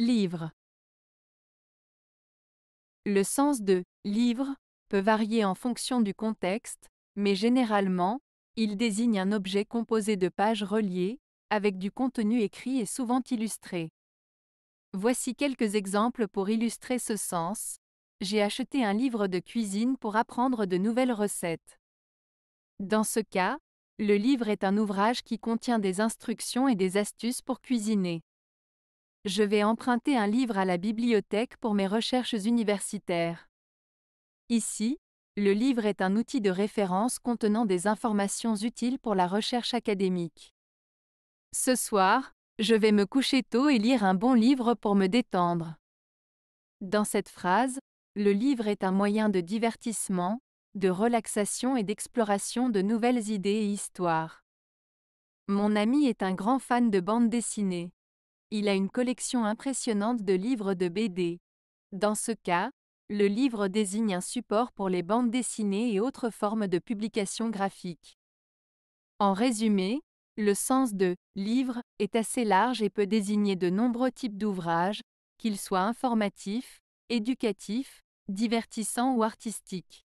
Livre. Le sens de livre peut varier en fonction du contexte, mais généralement, il désigne un objet composé de pages reliées, avec du contenu écrit et souvent illustré. Voici quelques exemples pour illustrer ce sens. J'ai acheté un livre de cuisine pour apprendre de nouvelles recettes. Dans ce cas, le livre est un ouvrage qui contient des instructions et des astuces pour cuisiner. Je vais emprunter un livre à la bibliothèque pour mes recherches universitaires. Ici, le livre est un outil de référence contenant des informations utiles pour la recherche académique. Ce soir, je vais me coucher tôt et lire un bon livre pour me détendre. Dans cette phrase, le livre est un moyen de divertissement, de relaxation et d'exploration de nouvelles idées et histoires. Mon ami est un grand fan de bande dessinée. Il a une collection impressionnante de livres de BD. Dans ce cas, le livre désigne un support pour les bandes dessinées et autres formes de publication graphique. En résumé, le sens de livre est assez large et peut désigner de nombreux types d'ouvrages, qu'ils soient informatifs, éducatifs, divertissants ou artistiques.